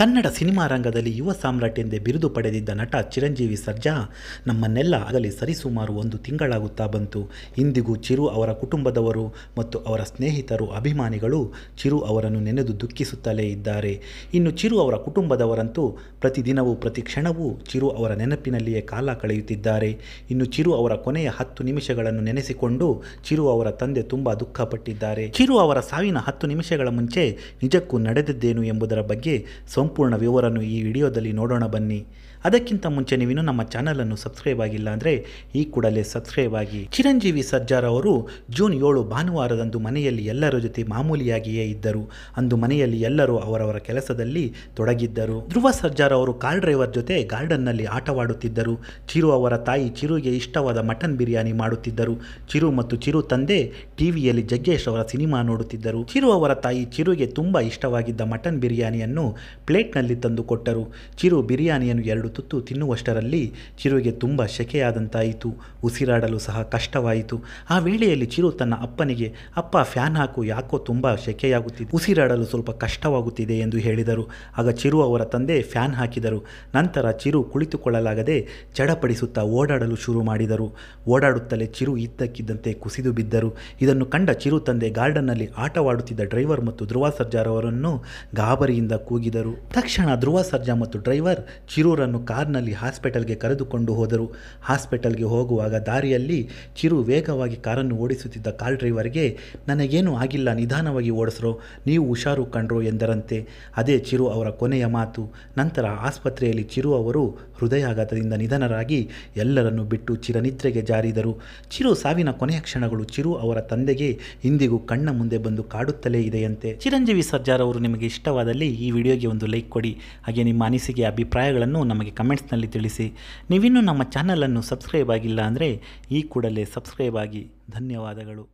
Kannada cinema ರಂಗದಲ್ಲಿ ಯುವ ಸಾಮ್ರಾಟ್ ಎಂದೇ ಬಿರುದು ಪಡೆದಿದ್ದ ನಟ ಚಿರಂಜೀವಿ ಸರ್ಜಾ ನಮ್ಮನ್ನೆಲ್ಲ ಆಗಲಿ ಸರಿಸುಮಾರು ಒಂದು ತಿಂಗಳಾಗುತ್ತಾ ಬಂತು ಇಂದಿಗೂ ಚಿರು ಅವರ ಕುಟುಂಬದವರು ಮತ್ತು ಅವರ ಸ್ನೇಹಿತರು ಅಭಿಮಾನಿಗಳು ಚಿರು ಅವರನ್ನು ನೆನೆದು ದುಃಖಿಸುತ್ತಲೇ ಇದ್ದಾರೆ ಇನ್ನು ಚಿರು ಅವರ ಕುಟುಂಬದವರಂತೂ ಪ್ರತಿದಿನವೂ ಪ್ರತಿ ಕ್ಷಣವೂ ಚಿರು ಅವರ ನೆನಪಿನಲ್ಲಿಯೇ ಕಾಲ ಕಳೆಯುತ್ತಿದ್ದಾರೆ ಇನ್ನು ಚಿರು ಅವರ ಕೊನೆಯ ಹತ್ತು ನಿಮಿಷಗಳನ್ನು ನೆನೆಸಿಕೊಂಡು ಚಿರು ಅವರ ತಂದೆ ತುಂಬ ದುಃಖಪಟ್ಟಿದ್ದಾರೆ ಚಿರು ಅವರ ಸಾವಿನ ಹತ್ತು ನಿಮಿಷಗಳ ಮುಂಚೆ ನಿಜಕ್ಕೂ ನಡೆದಿದ್ದೇನು ಎಂಬುದರ ಬಗ್ಗೆ ಸೋಂಕು ಸಂಪೂರ್ಣ ವಿವರನ್ನು ಈ ವಿಡಿಯೋದಲ್ಲಿ ನೋಡೋಣ ಬನ್ನಿ ಅದಕ್ಕಿಂತ ಮುಂಚೆ ನೀವಿನ್ನೂ ನಮ್ಮ ಅನ್ನು ಸಬ್ಸ್ಕ್ರೈಬ್ ಆಗಿಲ್ಲ ಅಂದ್ರೆ ಈ ಕೂಡಲೇ ಸಬ್ಸ್ಕ್ರೈಬ್ ಆಗಿ ಚಿರಂಜೀವಿ ಸರ್ಜಾರ್ ಅವರು ಜೂನ್ ಏಳು ಭಾನುವಾರದಂದು ಮನೆಯಲ್ಲಿ ಎಲ್ಲರ ಜೊತೆ ಮಾಮೂಲಿಯಾಗಿಯೇ ಇದ್ದರು ಅಂದು ಮನೆಯಲ್ಲಿ ಎಲ್ಲರೂ ಅವರವರ ಕೆಲಸದಲ್ಲಿ ತೊಡಗಿದ್ದರು ಧ್ರುವ ಸರ್ಜಾರ್ ಅವರು ಕಾರ್ ಡ್ರೈವರ್ ಜೊತೆ ನಲ್ಲಿ ಆಟವಾಡುತ್ತಿದ್ದರು ಚಿರು ಅವರ ತಾಯಿ ಚಿರುಗೆ ಇಷ್ಟವಾದ ಮಟನ್ ಬಿರಿಯಾನಿ ಮಾಡುತ್ತಿದ್ದರು ಚಿರು ಮತ್ತು ಚಿರು ತಂದೆ ಟಿವಿಯಲ್ಲಿ ಜಗ್ಗೇಶ್ ಅವರ ಸಿನಿಮಾ ನೋಡುತ್ತಿದ್ದರು ಚಿರು ಅವರ ತಾಯಿ ಚಿರುಗೆ ತುಂಬಾ ಇಷ್ಟವಾಗಿದ್ದ ಮಟನ್ ಬಿರಿಯಾನಿಯನ್ನು ಪ್ಲೇಟ್ ಪ್ಲೇಟ್ನಲ್ಲಿ ತಂದು ಕೊಟ್ಟರು ಚಿರು ಬಿರಿಯಾನಿಯನ್ನು ಎರಡು ತುತ್ತು ತಿನ್ನುವಷ್ಟರಲ್ಲಿ ಚಿರುವಿಗೆ ತುಂಬ ಶೆಕೆಯಾದಂತಾಯಿತು ಉಸಿರಾಡಲು ಸಹ ಕಷ್ಟವಾಯಿತು ಆ ವೇಳೆಯಲ್ಲಿ ಚಿರು ತನ್ನ ಅಪ್ಪನಿಗೆ ಅಪ್ಪ ಫ್ಯಾನ್ ಹಾಕು ಯಾಕೋ ತುಂಬ ಶೆಕೆಯಾಗುತ್ತಿದೆ ಉಸಿರಾಡಲು ಸ್ವಲ್ಪ ಕಷ್ಟವಾಗುತ್ತಿದೆ ಎಂದು ಹೇಳಿದರು ಆಗ ಚಿರು ಅವರ ತಂದೆ ಫ್ಯಾನ್ ಹಾಕಿದರು ನಂತರ ಚಿರು ಕುಳಿತುಕೊಳ್ಳಲಾಗದೆ ಚಡಪಡಿಸುತ್ತಾ ಓಡಾಡಲು ಶುರು ಮಾಡಿದರು ಓಡಾಡುತ್ತಲೇ ಚಿರು ಇದ್ದಕ್ಕಿದ್ದಂತೆ ಕುಸಿದು ಬಿದ್ದರು ಇದನ್ನು ಕಂಡ ಚಿರು ತಂದೆ ಗಾರ್ಡನ್ನಲ್ಲಿ ಆಟವಾಡುತ್ತಿದ್ದ ಡ್ರೈವರ್ ಮತ್ತು ಧ್ರುವ ಸರ್ಜಾರವರನ್ನು ಗಾಬರಿಯಿಂದ ಕೂಗಿದರು ತಕ್ಷಣ ಧ್ರುವ ಸರ್ಜಾ ಮತ್ತು ಡ್ರೈವರ್ ಚಿರೂರನ್ನು ಕಾರ್ನಲ್ಲಿ ಹಾಸ್ಪಿಟಲ್ಗೆ ಕರೆದುಕೊಂಡು ಹೋದರು ಹಾಸ್ಪಿಟಲ್ಗೆ ಹೋಗುವಾಗ ದಾರಿಯಲ್ಲಿ ಚಿರು ವೇಗವಾಗಿ ಕಾರನ್ನು ಓಡಿಸುತ್ತಿದ್ದ ಕಾರ್ ಡ್ರೈವರ್ಗೆ ನನಗೇನು ಆಗಿಲ್ಲ ನಿಧಾನವಾಗಿ ಓಡಿಸ್ರೋ ನೀವು ಹುಷಾರು ಕಂಡ್ರೋ ಎಂದರಂತೆ ಅದೇ ಚಿರು ಅವರ ಕೊನೆಯ ಮಾತು ನಂತರ ಆಸ್ಪತ್ರೆಯಲ್ಲಿ ಚಿರು ಅವರು ಹೃದಯಾಘಾತದಿಂದ ನಿಧನರಾಗಿ ಎಲ್ಲರನ್ನು ಬಿಟ್ಟು ಚಿರನಿದ್ರೆಗೆ ಜಾರಿದರು ಚಿರು ಸಾವಿನ ಕೊನೆಯ ಕ್ಷಣಗಳು ಚಿರು ಅವರ ತಂದೆಗೆ ಇಂದಿಗೂ ಕಣ್ಣ ಮುಂದೆ ಬಂದು ಕಾಡುತ್ತಲೇ ಇದೆಯಂತೆ ಚಿರಂಜೀವಿ ಸರ್ಜಾರ್ ಅವರು ನಿಮಗೆ ಇಷ್ಟವಾದಲ್ಲಿ ಈ ವಿಡಿಯೋಗೆ ಒಂದು ಲೈಕ್ ಲೈಕ್ ಕೊಡಿ ಹಾಗೆ ನಿಮ್ಮ ಅನಿಸಿಕೆ ಅಭಿಪ್ರಾಯಗಳನ್ನು ನಮಗೆ ಕಮೆಂಟ್ಸ್ನಲ್ಲಿ ತಿಳಿಸಿ ನೀವಿನ್ನೂ ನಮ್ಮ ಚಾನಲನ್ನು ಸಬ್ಸ್ಕ್ರೈಬ್ ಆಗಿಲ್ಲ ಅಂದರೆ ಈ ಕೂಡಲೇ ಸಬ್ಸ್ಕ್ರೈಬ್ ಆಗಿ ಧನ್ಯವಾದಗಳು